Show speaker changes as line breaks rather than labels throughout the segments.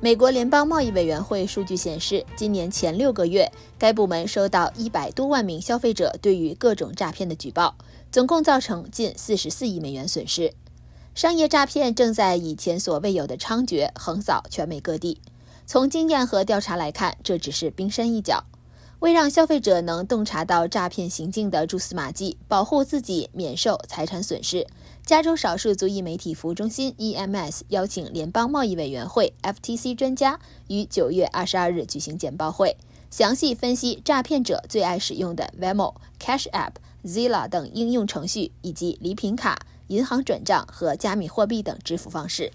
美国联邦贸易委员会数据显示，今年前六个月，该部门收到一百多万名消费者对于各种诈骗的举报，总共造成近四十四亿美元损失。商业诈骗正在以前所未有的猖獗横扫全美各地。从经验和调查来看，这只是冰山一角。为让消费者能洞察到诈骗行径的蛛丝马迹，保护自己免受财产损失。加州少数族裔媒体服务中心 （EMS） 邀请联邦贸易委员会 （FTC） 专家于九月二十二日举行简报会，详细分析诈骗者最爱使用的 Venmo、Cash App、z i l l a 等应用程序，以及礼品卡、银行转账和加密货币等支付方式。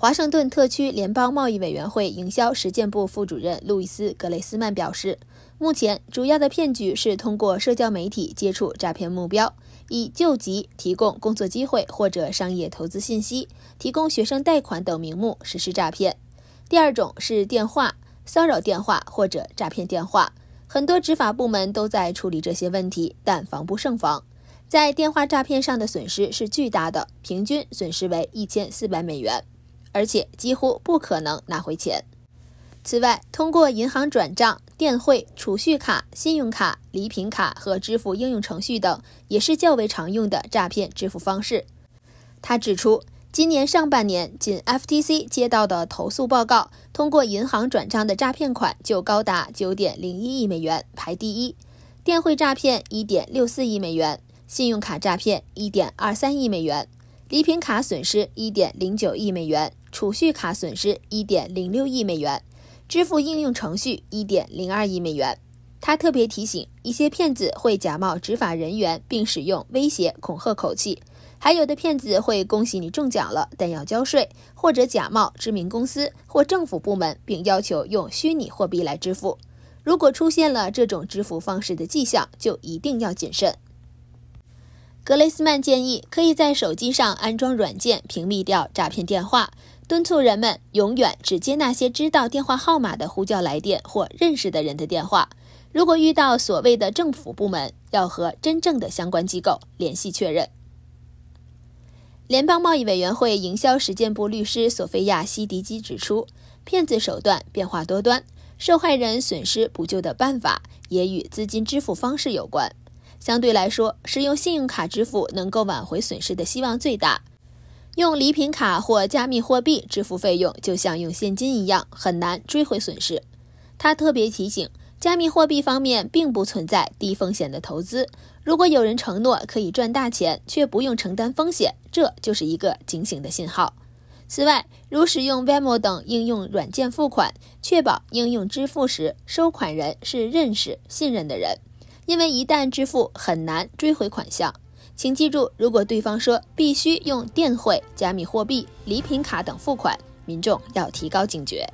华盛顿特区联邦贸易委员会营销实践部副主任路易斯·格雷斯曼表示，目前主要的骗局是通过社交媒体接触诈骗目标，以救急、提供工作机会或者商业投资信息、提供学生贷款等名目实施诈骗。第二种是电话骚扰电话或者诈骗电话，很多执法部门都在处理这些问题，但防不胜防。在电话诈骗上的损失是巨大的，平均损失为一千四百美元。而且几乎不可能拿回钱。此外，通过银行转账、电汇、储蓄卡、信用卡、礼品卡和支付应用程序等，也是较为常用的诈骗支付方式。他指出，今年上半年仅 FTC 接到的投诉报告，通过银行转账的诈骗款就高达9.01亿美元，排第一；电汇诈骗1.64亿美元，信用卡诈骗1.23亿美元。礼品卡损失一点零九亿美元，储蓄卡损失一点零六亿美元，支付应用程序一点零二亿美元。他特别提醒，一些骗子会假冒执法人员，并使用威胁、恐吓口气；还有的骗子会恭喜你中奖了，但要交税，或者假冒知名公司或政府部门，并要求用虚拟货币来支付。如果出现了这种支付方式的迹象，就一定要谨慎。格雷斯曼建议，可以在手机上安装软件，屏蔽掉诈骗电话，敦促人们永远只接那些知道电话号码的呼叫来电或认识的人的电话。如果遇到所谓的政府部门，要和真正的相关机构联系确认。联邦贸易委员会营销实践部律师索菲亚·希迪基指出，骗子手段变化多端，受害人损失补救的办法也与资金支付方式有关。相对来说，使用信用卡支付能够挽回损失的希望最大。用礼品卡或加密货币支付费用，就像用现金一样，很难追回损失。他特别提醒，加密货币方面并不存在低风险的投资。如果有人承诺可以赚大钱，却不用承担风险，这就是一个警醒的信号。此外，如使用 Venmo 等应用软件付款，确保应用支付时收款人是认识、信任的人。因为一旦支付，很难追回款项，请记住，如果对方说必须用电汇、加密货币、礼品卡等付款，民众要提高警觉。